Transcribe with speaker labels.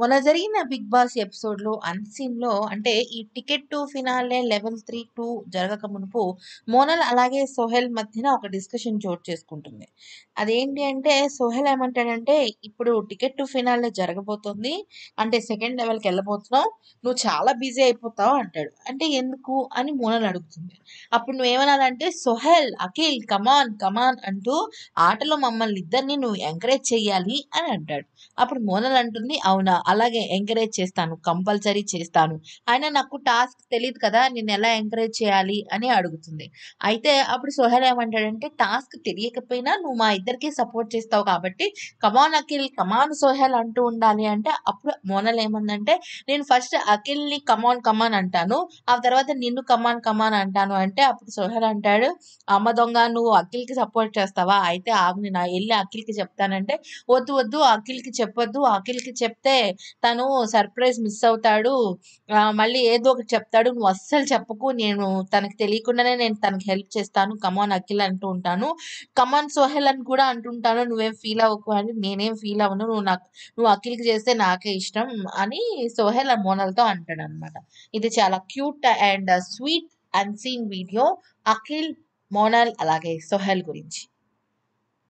Speaker 1: మొన్న జరిగిన Bigg Boss episode లో అన్సీన్ లో అంటే ఈ ticket to finale level three two జరగక మునుపు మోనల్ అలాగే సోహెల్ మధ్యన ఒక డిస్కషన్ చోటు చేసుకుంటుంది అదేంటి అంటే సోహెల్ ఏమంటాడంటే ఇప్పుడు టికెట్ టు ఫినాలే జరగబోతుంది అంటే సెకండ్ లెవెల్కి వెళ్ళబోతున్నావు నువ్వు చాలా బిజీ అయిపోతావు అంటాడు అంటే ఎందుకు అని మోనల్ అడుగుతుంది అప్పుడు నువ్వేమనాలంటే సోహెల్ అఖిల్ కమాన్ కమాన్ అంటూ ఆటలో మమ్మల్ని ఇద్దరిని నువ్వు ఎంకరేజ్ చేయాలి అని అంటాడు అప్పుడు మోనల్ అంటుంది అవునా అలాగే ఎంకరేజ్ చేస్తాను కంపల్సరీ చేస్తాను అయినా నాకు టాస్క్ తెలియదు కదా నేను ఎలా ఎంకరేజ్ చేయాలి అని అడుగుతుంది అయితే అప్పుడు సోహెల్ ఏమంటాడంటే టాస్క్ తెలియకపోయినా నువ్వు మా ఇద్దరికి సపోర్ట్ చేస్తావు కాబట్టి కమాన్ అఖిల్ కమాన్ సోహెల్ అంటూ ఉండాలి అంటే అప్పుడు మోనల్ ఏమందంటే నేను ఫస్ట్ అఖిల్ ని కమాన్ కమాన్ అంటాను ఆ తర్వాత నిన్ను కమాన్ కమాన్ అంటాను అంటే అప్పుడు సోహెల్ అంటాడు అమ్మ దొంగ నువ్వు అఖిల్కి సపోర్ట్ చేస్తావా అయితే ఆమె నా వెళ్ళి అఖిల్కి చెప్తానంటే వద్దు వద్దు అఖిల్కి చెప్పొద్దు అఖిల్కి చెప్తే తను సర్ప్రైజ్ మిస్ అవుతాడు మళ్ళీ ఏదో ఒకటి చెప్తాడు నువ్వు అస్సలు చెప్పకు నేను తనకు తెలియకుండానే నేను తనకి హెల్ప్ చేస్తాను కమాన్ అఖిల్ అంటూ ఉంటాను కమాన్ సోహెల్ అని కూడా అంటుంటాను నువ్వేం ఫీల్ అవ్వకు అని నేనేం ఫీల్ అవ్వను నువ్వు నాకు నువ్వు అఖిల్కి చేస్తే నాకే ఇష్టం అని సోహెల్ మోనల్తో అంటాడు అనమాట ఇది చాలా cute and sweet unseen video Akhil Monal అలాగే సోహెల్ గురించి